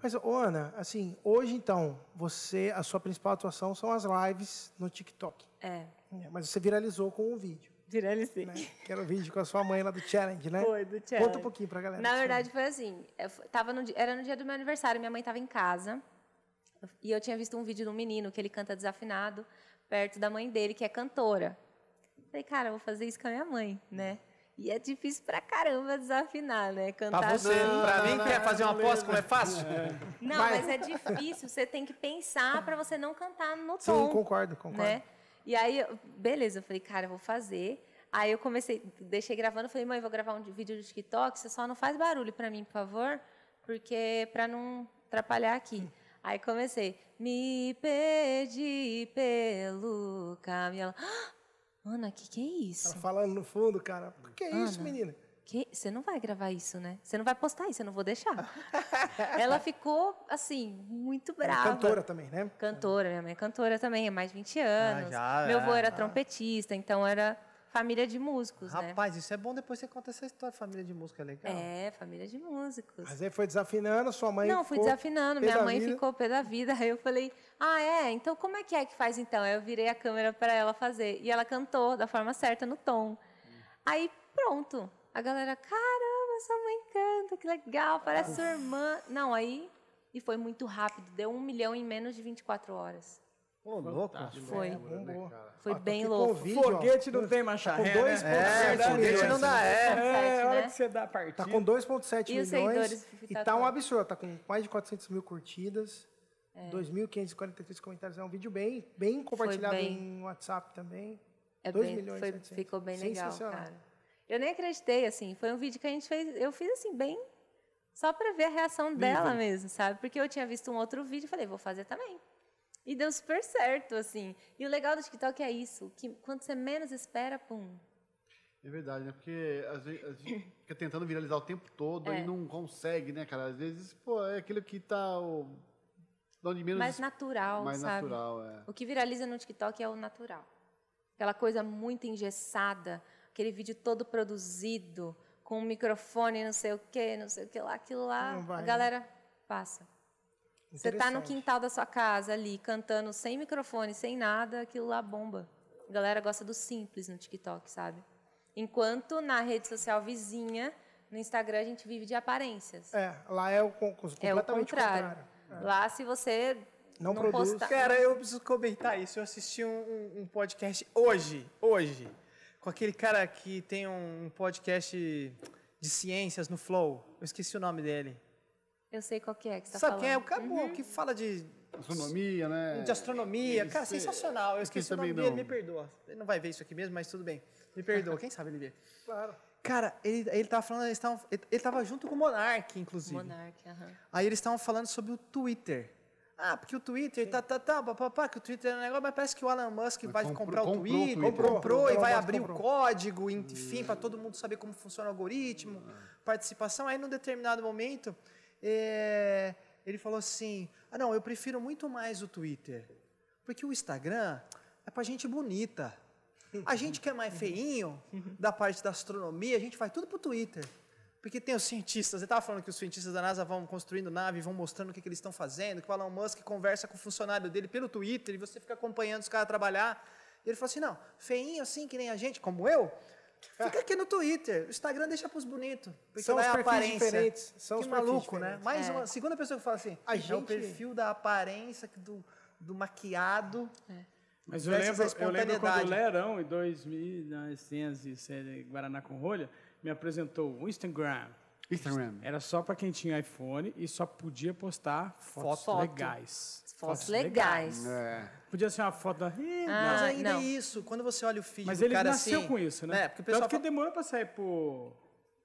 Mas, Ana, assim, hoje então, você, a sua principal atuação são as lives no TikTok. É. é. Mas você viralizou com um vídeo. Viralizei. Né? Que era o vídeo com a sua mãe lá do challenge, né? Foi, do challenge. Conta um pouquinho pra galera. Na verdade, foi assim, é, tava no, era no dia do meu aniversário, minha mãe tava em casa, e eu tinha visto um vídeo de um menino que ele canta desafinado, perto da mãe dele, que é cantora. Falei, cara, eu vou fazer isso com a minha mãe, né? E é difícil pra caramba desafinar, né? Cantar. Pra você, não, pra mim, não, quer fazer uma aposta como é fácil? É. Não, mas... mas... é difícil, você tem que pensar para você não cantar no tom. Sim, concordo, concordo. Né? E aí, beleza, eu falei, cara, eu vou fazer. Aí eu comecei, deixei gravando, falei, mãe, vou gravar um vídeo de TikTok, você só não faz barulho para mim, por favor, porque é para não atrapalhar aqui. Aí comecei, me perdi pelo caminho. Ela, ah, Ana, que que é isso? Ela falando no fundo, cara, o que é Ana, isso, menina? Que... Você não vai gravar isso, né? Você não vai postar isso, eu não vou deixar. ela ficou, assim, muito é brava. é cantora também, né? Cantora, minha mãe é cantora também, há mais de 20 anos. Ah, já, Meu avô é, era ah. trompetista, então era família de músicos, Rapaz, né? Rapaz, isso é bom depois você conta essa história. Família de músicos é legal. É, família de músicos. Mas aí foi desafinando, sua mãe Não, fui desafinando. Minha mãe vida. ficou pé da vida. Aí eu falei, ah, é? Então como é que é que faz então? Aí eu virei a câmera para ela fazer. E ela cantou da forma certa, no tom. Aí pronto. A galera, caramba, sua mãe canta, que legal, parece sua irmã. Não, aí... E foi muito rápido, deu um milhão em menos de 24 horas. Ô, louco. Foi. Né, foi ah, bem louco. Vídeo, foguete ó, não tem marcha tá ré, dois é, é, né? É, foguete não dá é. é, é hora né? que você dá a partida. Tá com 2.7 milhões e está tá um absurdo. Tá com mais de 400 mil curtidas, é. 2.543 comentários. É um vídeo bem, bem compartilhado bem, em WhatsApp também. É 2 bem, milhões. Foi, ficou bem legal, cara. Eu nem acreditei, assim. Foi um vídeo que a gente fez... Eu fiz, assim, bem... Só para ver a reação Viva. dela mesmo, sabe? Porque eu tinha visto um outro vídeo e falei, vou fazer também. E deu super certo, assim. E o legal do TikTok é isso, que quando você menos espera, pum. É verdade, né? Porque às vezes a gente fica tentando viralizar o tempo todo é. e não consegue, né, cara? Às vezes, pô, é aquilo que tá o... onde menos... Mais natural, mais sabe? natural, é. O que viraliza no TikTok é o natural. Aquela coisa muito engessada, aquele vídeo todo produzido, com um microfone, não sei o quê, não sei o que lá, aquilo lá. Vai, a né? galera né? passa. Você está no quintal da sua casa ali, cantando sem microfone, sem nada, aquilo lá bomba. A galera gosta do simples no TikTok, sabe? Enquanto na rede social vizinha, no Instagram, a gente vive de aparências. É, lá é o, completamente é o contrário. contrário. É. Lá, se você não, não produz... Cara, eu preciso comentar isso. Eu assisti um, um, um podcast hoje, hoje, com aquele cara que tem um podcast de ciências no Flow. Eu esqueci o nome dele. Eu sei qual que é que você tá Sabe falando. quem é? O cabo uhum. que fala de... Astronomia, né? De astronomia. Isso. Cara, sensacional. Eu esqueci o nome dele, me perdoa. Ele não vai ver isso aqui mesmo, mas tudo bem. Me perdoa, quem sabe ele vê. Claro. Cara, ele, ele falando, eles tavam, ele, estava junto com o Monark, inclusive. Monark, aham. Uhum. Aí eles estavam falando sobre o Twitter. Ah, porque o Twitter, tá, tá, tá, papapá, que o Twitter é um negócio, mas parece que o Elon Musk vai comprou, comprar o Twitter, comprou, comprou, comprou, comprou e vai abrir o código, enfim, para é. todo mundo saber como funciona o algoritmo, é. participação. Aí, num determinado momento, é, ele falou assim: ah, não, eu prefiro muito mais o Twitter, porque o Instagram é para gente bonita. A gente que é mais feinho, da parte da astronomia, a gente faz tudo o Twitter. Porque tem os cientistas, você estava falando que os cientistas da NASA vão construindo nave, vão mostrando o que, que eles estão fazendo, que o Elon Musk conversa com o funcionário dele pelo Twitter e você fica acompanhando os caras trabalhar. E ele falou assim: não, feinho assim que nem a gente, como eu, Fica aqui no Twitter. O Instagram deixa pros bonitos. São os perfis diferentes. São que os maluco, né? Mais é. uma segunda pessoa que fala assim. A ah, gente... É o perfil da aparência, do, do maquiado. É. Mas eu lembro, eu lembro quando o Lerão, em 2000, na Guaraná com Rolha, me apresentou o Instagram. Instagram. Era só para quem tinha iPhone e só podia postar fotos foto. legais. Fotos, fotos legais. legais. É. Podia ser uma foto da. Ih, ah, mas ainda não. é isso. Quando você olha o feed Mas ele cara nasceu assim, com isso, né? É, porque o pessoal Tanto que demora demorou para sair por.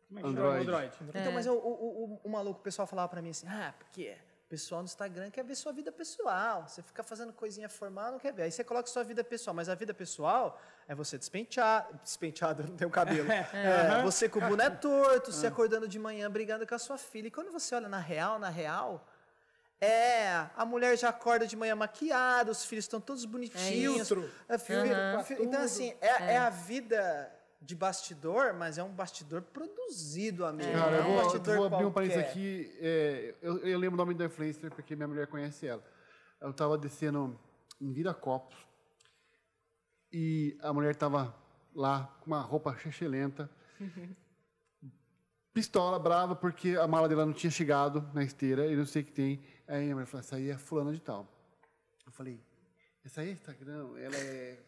Como é que Android. Android. Android. Então, é. mas eu, o, o, o, o, maluco, o pessoal falava para mim assim: ah, porque pessoal no Instagram quer ver sua vida pessoal. Você fica fazendo coisinha formal, não quer ver. Aí você coloca sua vida pessoal, mas a vida pessoal é você despenteado, despenteado, não tem o cabelo. É, é, Você com o boné torto, você se ah. acordando de manhã, brigando com a sua filha. E quando você olha na real, na real, é, a mulher já acorda de manhã maquiada, os filhos estão todos é bonitinhos. É filho, uhum, então, assim, é, é. é, a vida de bastidor, mas é um bastidor produzido, amigo. É. Cara, é um bastidor vou, eu vou abrir um parênteses aqui. É, eu, eu, lembro o nome da influencer porque minha mulher conhece ela. Eu estava descendo em Viracopos e a mulher estava lá com uma roupa chechelenta, pistola, brava, porque a mala dela não tinha chegado na esteira e não sei o que tem. Aí a mulher falou, essa aí é fulana de tal. Eu falei, essa aí é Instagram, ela é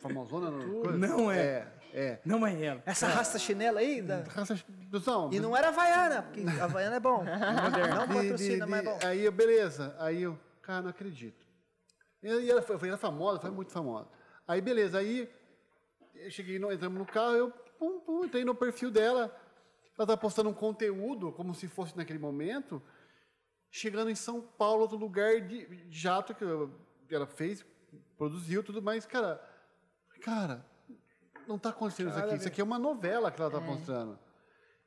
Famosona não, não é. é. é. Não é ela. Essa é. raça chinela aí? Da... Raça... Não, e não era Havaiana, porque Havaiana é bom. não patrocina, de, mas é bom. Aí eu, beleza. Aí eu, cara, não acredito. E ela foi, ela é famosa, foi muito famosa. Aí, beleza. Aí eu cheguei, entramos no carro, eu pum, pum, entrei no perfil dela. Ela tá postando um conteúdo, como se fosse naquele momento. Chegando em São Paulo, outro lugar de jato que ela fez, produziu tudo mais, cara Cara, não está acontecendo isso aqui. Isso aqui é uma novela que ela está é. mostrando.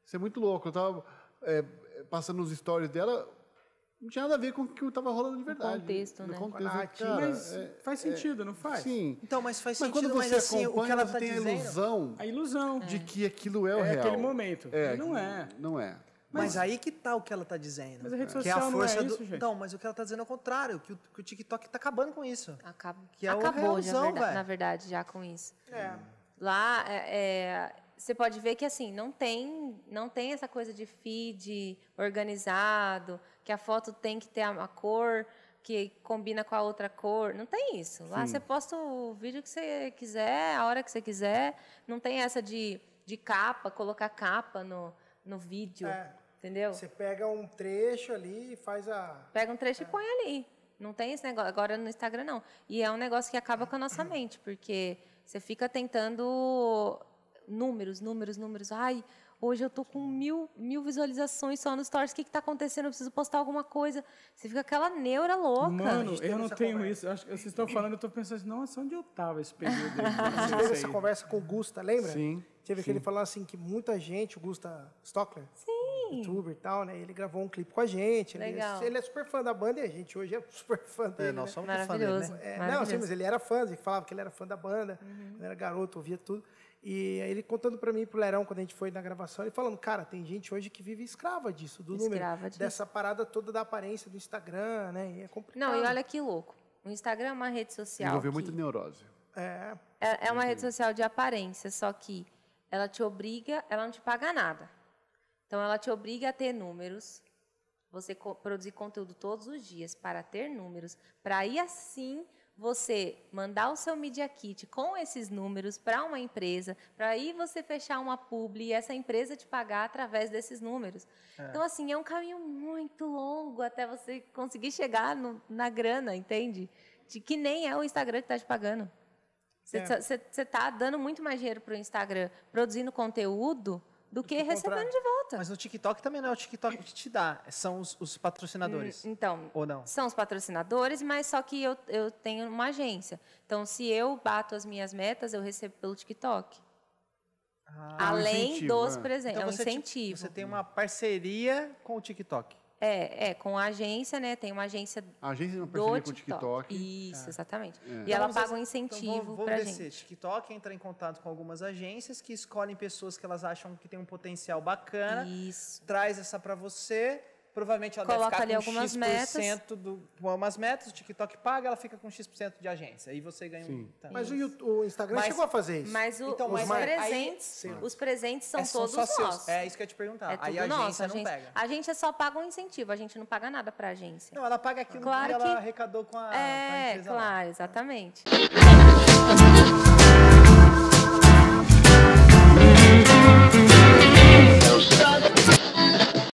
Isso é muito louco. Eu estava é, passando os stories dela, não tinha nada a ver com o que estava rolando de verdade. Né? O contexto, né? Contexto, ah, é cara, mas é, faz é, sentido, é, não faz? Sim. Então, mas faz mas sentido, mas assim, o que ela tá tem dizendo... a ilusão... A ilusão. De que aquilo é o real. É aquele momento. É, é, não é. Não é. Mas, mas, aí que tá o que ela tá dizendo. Mas a rede social que é a força é não é isso, do... gente. Então, mas o que ela tá dizendo é o contrário, que o, que o TikTok tá acabando com isso. Acab... Que é Acabou, realzão, verdade, na verdade, já com isso. É. Lá, é, é, você pode ver que assim, não tem, não tem essa coisa de feed organizado, que a foto tem que ter a, a cor que combina com a outra cor. Não tem isso. Lá Sim. você posta o vídeo que você quiser, a hora que você quiser. Não tem essa de, de capa, colocar capa no no vídeo. É. Entendeu? Você pega um trecho ali e faz a. Pega um trecho é. e põe ali. Não tem esse negócio. Agora no Instagram não. E é um negócio que acaba com a nossa mente, porque você fica tentando números, números, números. Ai, hoje eu tô com mil, mil visualizações só nos stories. O que, que tá acontecendo? Eu preciso postar alguma coisa. Você fica aquela neura louca. Mano, eu não tenho conversa. isso. acho que vocês estão falando, eu tô pensando assim, nossa, onde eu tava esse período? Aí, você teve essa conversa com o Gusta, lembra? Sim teve aquele falar que ele assim que muita gente, o Gusta Stockler, Sim. youtuber e tal, né? Ele gravou um clipe com a gente. Legal. Ele, é, ele é super fã da banda e a gente hoje é super fã é, dele. É, nós né? somos fãs. fã dele, né? É, não, sim, mas ele era fã, ele falava que ele era fã da banda, uhum. ele era garoto, ouvia tudo. E ele contando para mim, pro Lerão, quando a gente foi na gravação, ele falando, cara, tem gente hoje que vive escrava disso, do escrava número, disso. dessa parada toda da aparência do Instagram, né? E é complicado. Não, e olha que louco. O Instagram é uma rede social. Envolveu que... muito neurose. É. É, é uma rede social de aparência, só que ela te obriga, ela não te paga nada. Então, ela te obriga a ter números, você produzir conteúdo todos os dias para ter números, para aí assim você mandar o seu Media Kit com esses números para uma empresa, para aí você fechar uma publi e essa empresa te pagar através desses números. É. Então, assim, é um caminho muito longo até você conseguir chegar no, na grana, entende? De que nem é o Instagram que está te pagando. Você está é. dando muito mais dinheiro para o Instagram produzindo conteúdo do, que, que recebendo comprar. de volta. Mas o TikTok também não é o TikTok que te dá, são os, os patrocinadores. Hum, então, ou não? São os patrocinadores, mas só que eu, eu tenho uma agência. Então, se eu bato as minhas metas, eu recebo pelo TikTok. Ah, Além é dos né? presentes, então, é um você, incentivo. Você tem uma parceria com o TikTok. É, é, com a agência, né? Tem uma agência. A agência não parceria com o TikTok. Isso, é. exatamente. É. E então, ela paga um então, incentivo então, vou, vou gente. TikTok entra em contato com algumas agências que escolhem pessoas que elas acham que tem um potencial bacana. Isso. Traz essa para você Provavelmente ela Coloca deve ficar com algumas X% metas. do umas metas, o TikTok paga, ela fica com X% de agência. Aí você ganha Sim. um. Mas o, o Instagram mas, chegou a fazer isso. Mas, o, então, os, mas presentes, aí, os presentes são é, todos são nossos. É isso que eu ia te perguntar. É aí a agência nosso, não a gente, pega. A gente só paga um incentivo, a gente não paga nada para a agência. Não, ela paga aquilo claro que, que ela arrecadou com a, é, com a é, empresa. É, claro, lá. exatamente.